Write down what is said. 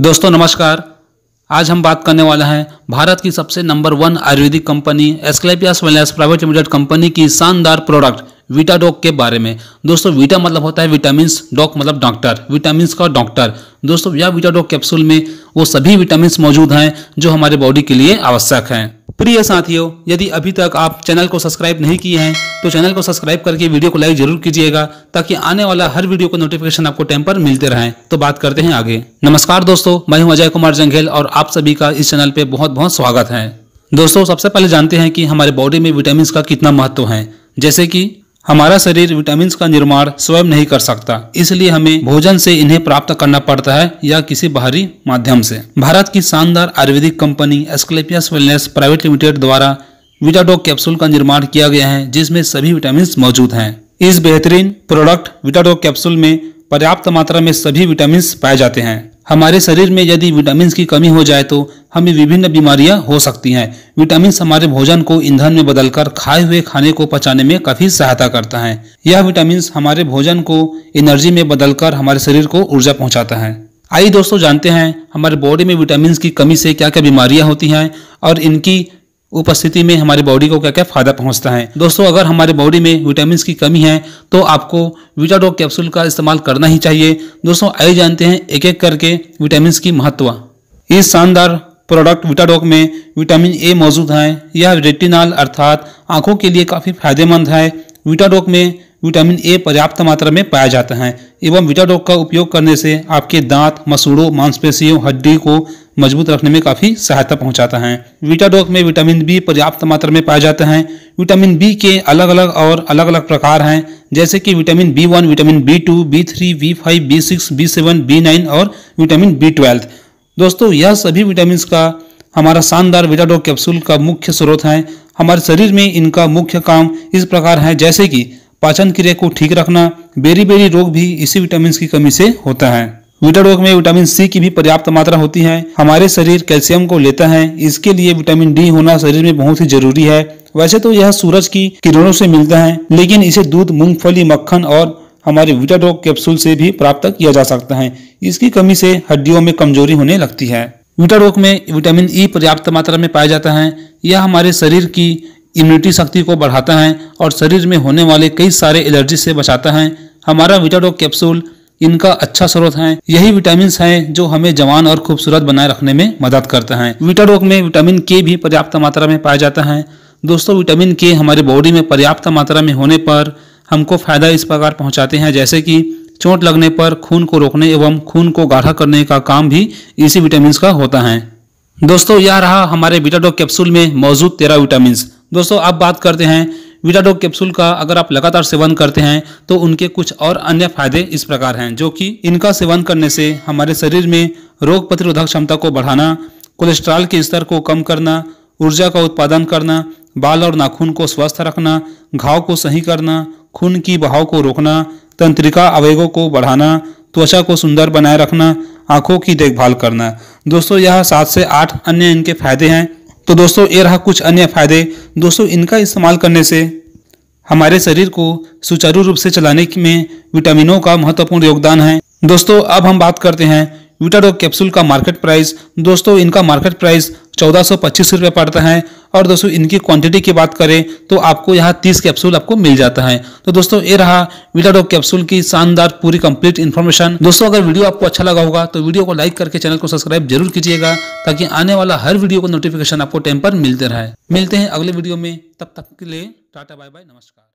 दोस्तों नमस्कार आज हम बात करने वाले हैं भारत की सबसे नंबर वन आयुर्वेदिक company Asclepius wellness private limited company की शानदार प्रोडक्ट विटा डॉग के बारे में दोस्तों विटा मतलब होता है विटामिन डॉक मतलब डॉक्टर विटामिन का डॉक्टर दोस्तों यह बीटा कैप्सूल में वो सभी विटामिन मौजूद हैं जो हमारे बॉडी के लिए आवश्यक हैं प्रिय साथियों यदि अभी तक आप चैनल को सब्सक्राइब नहीं किए हैं तो चैनल को सब्सक्राइब करके वीडियो को लाइक जरूर कीजिएगा ताकि आने वाला हर वीडियो का नोटिफिकेशन आपको टाइम पर मिलते रहें तो बात करते हैं आगे नमस्कार दोस्तों मैं हूं अजय कुमार जंघेल और आप सभी का इस चैनल पे बहुत बहुत स्वागत है दोस्तों सबसे पहले जानते हैं कि हमारे बॉडी में विटामिन का कितना महत्व है जैसे कि हमारा शरीर विटामिन का निर्माण स्वयं नहीं कर सकता इसलिए हमें भोजन से इन्हें प्राप्त करना पड़ता है या किसी बाहरी माध्यम से भारत की शानदार आयुर्वेदिक company Asclepius wellness private limited द्वारा विटाडोग कैप्सूल का निर्माण किया गया है जिसमें सभी विटामिन मौजूद हैं इस बेहतरीन प्रोडक्ट विटाडोग कैप्सूल में पर्याप्त मात्रा में सभी विटामिन पाए जाते हैं हमारे शरीर में यदि विटामिन की कमी हो जाए तो हमें विभिन्न बीमारियां हो सकती हैं विटामिन हमारे भोजन को ईंधन में बदलकर खाए हुए खाने को पचाने में काफी सहायता करता है यह विटामिन हमारे भोजन को एनर्जी में बदलकर हमारे शरीर को ऊर्जा पहुंचाता है आइए दोस्तों जानते हैं हमारे बॉडी में विटामिन की कमी से क्या क्या बीमारियां होती हैं और इनकी उपस्थिति में हमारे बॉडी को क्या क्या फायदा पहुंचता है दोस्तों अगर हमारे बॉडी में विटामिन की कमी है तो आपको विटाडोग कैप्सूल का इस्तेमाल करना ही चाहिए दोस्तों आइए जानते हैं एक एक करके विटामिन की महत्व इस शानदार प्रोडक्ट विटाडोग में विटामिन ए मौजूद है यह रेटिनाल अर्थात आंखों के लिए काफ़ी फायदेमंद है विटाडोग में विटामिन ए पर्याप्त मात्रा में पाया जाता है एवं विटाडोग का उपयोग करने से आपके दांत मसूड़ों मांसपेशियों हड्डी को मजबूत रखने में काफ़ी सहायता पहुंचाता है विटाडोक में विटामिन बी पर्याप्त मात्रा में पाए जाते हैं विटामिन बी के अलग अलग और अलग अलग प्रकार हैं जैसे कि vitamin B one vitamin B two B three B five B six B seven B nine और विटामिन बी ट्वेल्थ दोस्तों यह सभी विटामिन का हमारा शानदार विटाडोक कैप्सूल का मुख्य स्रोत है हमारे शरीर में इनका मुख्य काम इस प्रकार है जैसे कि पाचन क्रिया को ठीक रखना बेरी बेरी रोग भी इसी विटामिन की कमी से होता है बीटा रोग में विटामिन सी की भी पर्याप्त मात्रा होती है हमारे शरीर कैल्शियम को लेता है इसके लिए विटामिन डी होना शरीर में बहुत ही जरूरी है वैसे तो यह सूरज की किरणों से मिलता है लेकिन इसे दूध मूंगफली मक्खन और हमारे विटाडोग कैप्सूल से भी प्राप्त किया जा सकता है इसकी कमी से हड्डियों में कमजोरी होने लगती है विटाडोग में विटामिन ई e पर्याप्त मात्रा में पाया जाता है यह हमारे शरीर की इम्यूनिटी शक्ति को बढ़ाता है और शरीर में होने वाले कई सारे एलर्जी से बचाता है हमारा विटाडोग कैप्सूल इनका अच्छा स्रोत है यही विटामिन है जो हमें जवान और खूबसूरत बनाए रखने में मदद करता है रोग में विटामिन के भी पर्याप्त मात्रा में पाया जाता है दोस्तों विटामिन के हमारे बॉडी में पर्याप्त मात्रा में होने पर हमको फायदा इस प्रकार पहुंचाते हैं जैसे कि चोट लगने पर खून को रोकने एवं खून को गाढ़ा करने का काम भी इसी विटामिन का होता है दोस्तों यह रहा हमारे बीटाडोक कैप्सूल में मौजूद तेरह विटामिन दोस्तों अब बात करते हैं विटाडोग कैप्सूल का अगर आप लगातार सेवन करते हैं तो उनके कुछ और अन्य फायदे इस प्रकार हैं जो कि इनका सेवन करने से हमारे शरीर में रोग प्रतिरोधक क्षमता को बढ़ाना कोलेस्ट्रॉल के स्तर को कम करना ऊर्जा का उत्पादन करना बाल और नाखून को स्वस्थ रखना घाव को सही करना खून की बहाव को रोकना तंत्रिका आवेगों को बढ़ाना त्वचा को सुंदर बनाए रखना आँखों की देखभाल करना दोस्तों यह सात से आठ अन्य इनके फायदे हैं तो दोस्तों ये रहा कुछ अन्य फायदे दोस्तों इनका इस्तेमाल करने से हमारे शरीर को सुचारू रूप से चलाने में विटामिनों का महत्वपूर्ण योगदान है दोस्तों अब हम बात करते हैं विटाडोग कैप्सूल का मार्केट प्राइस दोस्तों इनका मार्केट प्राइस चौदह सौ पच्चीस रुपये पड़ता है और दोस्तों इनकी क्वांटिटी की बात करें तो आपको यहाँ तीस कैप्सूल आपको मिल जाता है तो दोस्तों ये रहा विटाडोप कैप्सूल की शानदार पूरी कंप्लीट इन्फॉर्मेशन दोस्तों अगर वीडियो आपको अच्छा लगा होगा तो वीडियो को लाइक करके चैनल को सब्सक्राइब जरूर कीजिएगा ताकि आने वाला हर वीडियो का नोटिफिकेशन आपको टाइम पर मिलते रहे मिलते हैं अगले वीडियो में तब तक के लिए टाटा बाय बाय नमस्कार